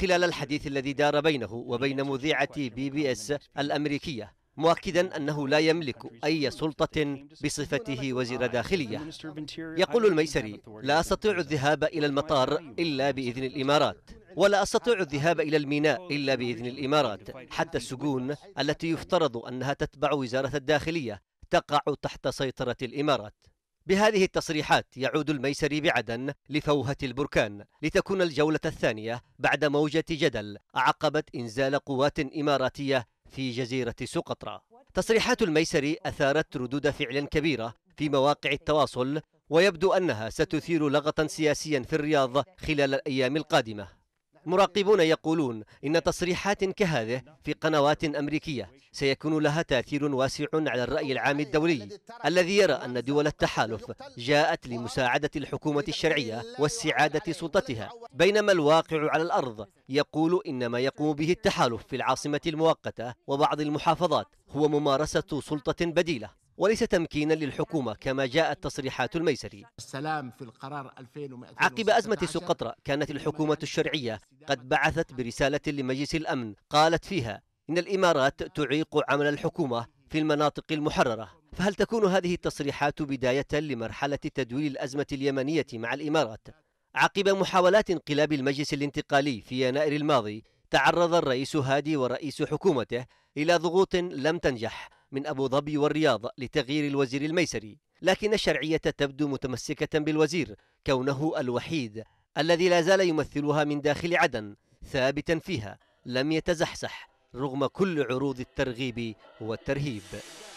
خلال الحديث الذي دار بينه وبين مذيعة بي بي اس الأمريكية مؤكدا أنه لا يملك أي سلطة بصفته وزير داخلية يقول الميسري لا أستطيع الذهاب إلى المطار إلا بإذن الإمارات ولا أستطيع الذهاب إلى الميناء إلا بإذن الإمارات حتى السجون التي يفترض أنها تتبع وزارة الداخلية تقع تحت سيطرة الإمارات بهذه التصريحات يعود الميسري بعدن لفوهة البركان لتكون الجولة الثانية بعد موجة جدل أعقبت إنزال قوات إماراتية في جزيرة سقطرى تصريحات الميسري أثارت ردود فعل كبيرة في مواقع التواصل ويبدو أنها ستثير لغطا سياسيا في الرياض خلال الأيام القادمة مراقبون يقولون إن تصريحات كهذه في قنوات أمريكية سيكون لها تأثير واسع على الرأي العام الدولي الذي يرى أن دول التحالف جاءت لمساعدة الحكومة الشرعية واستعادة سلطتها بينما الواقع على الأرض يقول إن ما يقوم به التحالف في العاصمة المؤقتة وبعض المحافظات هو ممارسة سلطة بديلة وليس تمكينا للحكومة كما جاءت تصريحات الميسري السلام في القرار 2000 عقب أزمة سقطرى كانت الحكومة الشرعية قد بعثت برسالة لمجلس الأمن قالت فيها إن الإمارات تعيق عمل الحكومة في المناطق المحررة فهل تكون هذه التصريحات بداية لمرحلة تدويل الأزمة اليمنية مع الإمارات؟ عقب محاولات انقلاب المجلس الانتقالي في يناير الماضي تعرض الرئيس هادي ورئيس حكومته إلى ضغوط لم تنجح من أبو ظبي والرياض لتغيير الوزير الميسري لكن الشرعية تبدو متمسكة بالوزير كونه الوحيد الذي لا زال يمثلها من داخل عدن ثابتا فيها لم يتزحزح رغم كل عروض الترغيب والترهيب